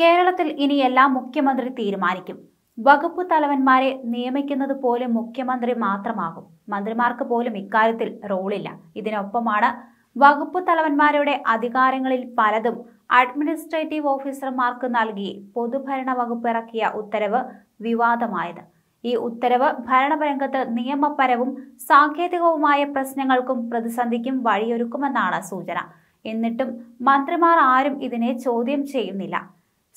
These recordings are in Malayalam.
കേരളത്തിൽ ഇനി എല്ലാം മുഖ്യമന്ത്രി തീരുമാനിക്കും വകുപ്പ് തലവന്മാരെ നിയമിക്കുന്നത് പോലും മുഖ്യമന്ത്രി മാത്രമാകും മന്ത്രിമാർക്ക് പോലും ഇക്കാര്യത്തിൽ റോളില്ല ഇതിനൊപ്പമാണ് വകുപ്പ് തലവന്മാരുടെ അധികാരങ്ങളിൽ പലതും അഡ്മിനിസ്ട്രേറ്റീവ് ഓഫീസർമാർക്ക് നൽകി പൊതുഭരണ വകുപ്പ് ഇറക്കിയ ഉത്തരവ് വിവാദമായത് ഈ ഉത്തരവ് ഭരണരംഗത്ത് നിയമപരവും സാങ്കേതികവുമായ പ്രശ്നങ്ങൾക്കും പ്രതിസന്ധിക്കും വഴിയൊരുക്കുമെന്നാണ് സൂചന എന്നിട്ടും മന്ത്രിമാർ ആരും ഇതിനെ ചോദ്യം ചെയ്യുന്നില്ല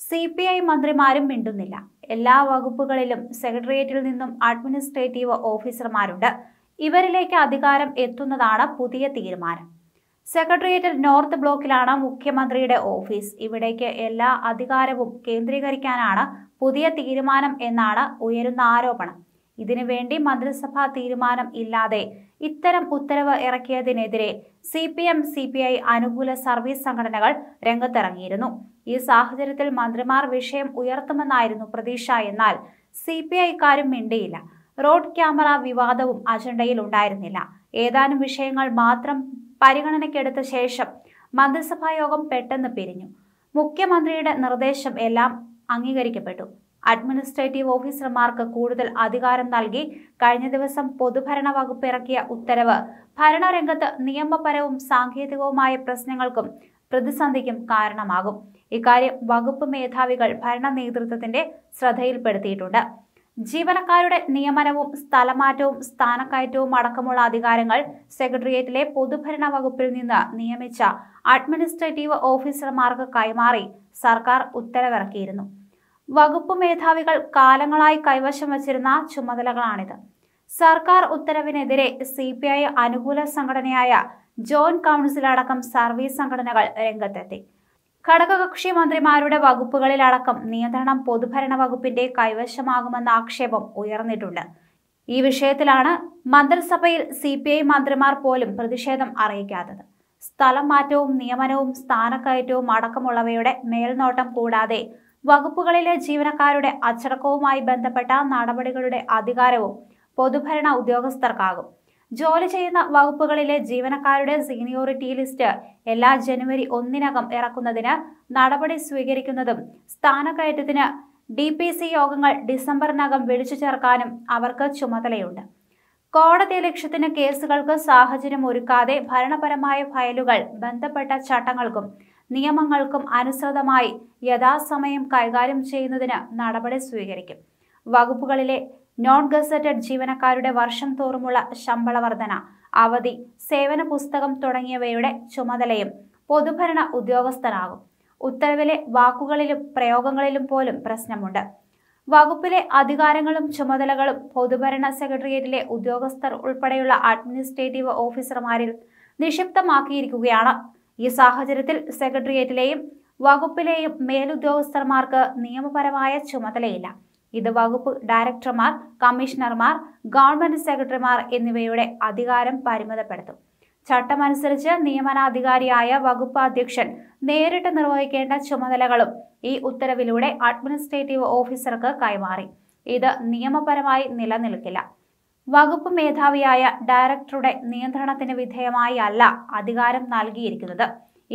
സി പി ഐ മന്ത്രിമാരും മിണ്ടുന്നില്ല എല്ലാ വകുപ്പുകളിലും സെക്രട്ടേറിയറ്റിൽ നിന്നും അഡ്മിനിസ്ട്രേറ്റീവ് ഓഫീസർമാരുണ്ട് ഇവരിലേക്ക് അധികാരം എത്തുന്നതാണ് പുതിയ തീരുമാനം സെക്രട്ടേറിയറ്റ് നോർത്ത് ബ്ലോക്കിലാണ് മുഖ്യമന്ത്രിയുടെ ഓഫീസ് ഇവിടേക്ക് എല്ലാ അധികാരവും കേന്ദ്രീകരിക്കാനാണ് പുതിയ തീരുമാനം എന്നാണ് ഉയരുന്ന ആരോപണം ഇതിനുവേണ്ടി മന്ത്രിസഭാ തീരുമാനം ഇല്ലാതെ ഇത്തരം ഉത്തരവ് ഇറക്കിയതിനെതിരെ C P M C P I അനുകൂല സർവീസ് സംഘടനകൾ രംഗത്തിറങ്ങിയിരുന്നു ഈ സാഹചര്യത്തിൽ മന്ത്രിമാർ വിഷയം ഉയർത്തുമെന്നായിരുന്നു പ്രതീക്ഷ എന്നാൽ സി പി ഐക്കാരും മിണ്ടിയില്ല റോഡ് ക്യാമറ വിവാദവും അജണ്ടയിൽ ഉണ്ടായിരുന്നില്ല ഏതാനും വിഷയങ്ങൾ മാത്രം പരിഗണനയ്ക്കെടുത്ത ശേഷം മന്ത്രിസഭാ യോഗം പെട്ടെന്ന് പിരിഞ്ഞു മുഖ്യമന്ത്രിയുടെ നിർദ്ദേശം എല്ലാം അംഗീകരിക്കപ്പെട്ടു അഡ്മിനിസ്ട്രേറ്റീവ് ഓഫീസർമാർക്ക് കൂടുതൽ അധികാരം നൽകി കഴിഞ്ഞ ദിവസം പൊതുഭരണ വകുപ്പ് ഇറക്കിയ ഉത്തരവ് ഭരണരംഗത്ത് നിയമപരവും സാങ്കേതികവുമായ പ്രശ്നങ്ങൾക്കും പ്രതിസന്ധിക്കും കാരണമാകും ഇക്കാര്യം വകുപ്പ് മേധാവികൾ ഭരണ നേതൃത്വത്തിന്റെ ശ്രദ്ധയിൽപ്പെടുത്തിയിട്ടുണ്ട് ജീവനക്കാരുടെ നിയമനവും സ്ഥലമാറ്റവും സ്ഥാനക്കയറ്റവും അടക്കമുള്ള അധികാരങ്ങൾ സെക്രട്ടേറിയറ്റിലെ പൊതുഭരണ വകുപ്പിൽ നിന്ന് നിയമിച്ച അഡ്മിനിസ്ട്രേറ്റീവ് ഓഫീസർമാർക്ക് കൈമാറി സർക്കാർ ഉത്തരവിറക്കിയിരുന്നു വകുപ്പ് മേധാവികൾ കാലങ്ങളായി കൈവശം വച്ചിരുന്ന ചുമതലകളാണിത് സർക്കാർ ഉത്തരവിനെതിരെ സി പി ഐ അനുകൂല സംഘടനയായ ജോൺ കൗൺസിൽ അടക്കം സർവീസ് സംഘടനകൾ രംഗത്തെത്തി ഘടകകക്ഷി മന്ത്രിമാരുടെ വകുപ്പുകളിലടക്കം നിയന്ത്രണം പൊതുഭരണ വകുപ്പിന്റെ കൈവശമാകുമെന്ന ആക്ഷേപം ഉയർന്നിട്ടുണ്ട് ഈ വിഷയത്തിലാണ് മന്ത്രിസഭയിൽ സി പി ഐ മന്ത്രിമാർ പോലും പ്രതിഷേധം അറിയിക്കാത്തത് സ്ഥലം മാറ്റവും നിയമനവും സ്ഥാനക്കയറ്റവും അടക്കമുള്ളവയുടെ മേൽനോട്ടം കൂടാതെ വകുപ്പുകളിലെ ജീവനക്കാരുടെ അച്ചടക്കവുമായി ബന്ധപ്പെട്ട നടപടികളുടെ അധികാരവും പൊതുഭരണ ഉദ്യോഗസ്ഥർക്കാകും ജോലി ചെയ്യുന്ന വകുപ്പുകളിലെ ജീവനക്കാരുടെ സീനിയോറിറ്റി ലിസ്റ്റ് എല്ലാ ജനുവരി ഒന്നിനകം ഇറക്കുന്നതിന് നടപടി സ്വീകരിക്കുന്നതും സ്ഥാനക്കയറ്റത്തിന് ഡി പി സി യോഗങ്ങൾ ഡിസംബറിനകം വിളിച്ചു ചേർക്കാനും അവർക്ക് ചുമതലയുണ്ട് കോടതി ലക്ഷ്യത്തിന് കേസുകൾക്ക് സാഹചര്യം ഒരുക്കാതെ ഭരണപരമായ ഫയലുകൾ ബന്ധപ്പെട്ട ചട്ടങ്ങൾക്കും നിയമങ്ങൾക്കും അനുസൃതമായി യഥാസമയം കൈകാര്യം ചെയ്യുന്നതിന് നടപടി സ്വീകരിക്കും വകുപ്പുകളിലെ നോൺ ഗസറ്റഡ് ജീവനക്കാരുടെ വർഷം തോറുമുള്ള ശമ്പള വർധന അവധി സേവന പുസ്തകം തുടങ്ങിയവയുടെ ചുമതലയും പൊതുഭരണ ഉദ്യോഗസ്ഥനാകും ഉത്തരവിലെ വാക്കുകളിലും പ്രയോഗങ്ങളിലും പോലും പ്രശ്നമുണ്ട് വകുപ്പിലെ അധികാരങ്ങളും ചുമതലകളും പൊതുഭരണ സെക്രട്ടേറിയറ്റിലെ ഉദ്യോഗസ്ഥർ ഉൾപ്പെടെയുള്ള അഡ്മിനിസ്ട്രേറ്റീവ് ഓഫീസർമാരിൽ നിക്ഷിപ്തമാക്കിയിരിക്കുകയാണ് ഈ സാഹചര്യത്തിൽ സെക്രട്ടേറിയറ്റിലെയും വകുപ്പിലെയും മേലുദ്യോഗസ്ഥർമാർക്ക് നിയമപരമായ ചുമതലയില്ല ഇത് വകുപ്പ് ഡയറക്ടർമാർ കമ്മീഷണർമാർ ഗവൺമെന്റ് സെക്രട്ടറിമാർ എന്നിവയുടെ അധികാരം പരിമിതപ്പെടുത്തും ചട്ടമനുസരിച്ച് നിയമനാധികാരിയായ വകുപ്പ് അധ്യക്ഷൻ നേരിട്ട് നിർവഹിക്കേണ്ട ചുമതലകളും ഈ ഉത്തരവിലൂടെ അഡ്മിനിസ്ട്രേറ്റീവ് ഓഫീസർക്ക് കൈമാറി ഇത് നിയമപരമായി നിലനിൽക്കില്ല വകുപ്പ് മേധാവിയായ ഡയറക്ടറുടെ നിയന്ത്രണത്തിന് വിധേയമായി അല്ല അധികാരം നൽകിയിരിക്കുന്നത്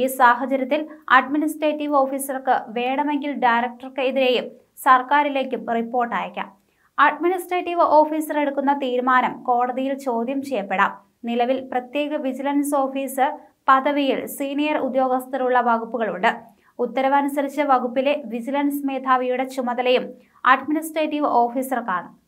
ഈ സാഹചര്യത്തിൽ അഡ്മിനിസ്ട്രേറ്റീവ് ഓഫീസർക്ക് വേണമെങ്കിൽ ഡയറക്ടർക്കെതിരെയും സർക്കാരിലേക്കും റിപ്പോർട്ട് അയക്കാം അഡ്മിനിസ്ട്രേറ്റീവ് ഓഫീസർ എടുക്കുന്ന തീരുമാനം കോടതിയിൽ ചോദ്യം ചെയ്യപ്പെടാം നിലവിൽ പ്രത്യേക വിജിലൻസ് ഓഫീസർ പദവിയിൽ സീനിയർ ഉദ്യോഗസ്ഥരുള്ള വകുപ്പുകളുണ്ട് ഉത്തരവനുസരിച്ച് വകുപ്പിലെ വിജിലൻസ് മേധാവിയുടെ ചുമതലയും അഡ്മിനിസ്ട്രേറ്റീവ് ഓഫീസർക്കാണ്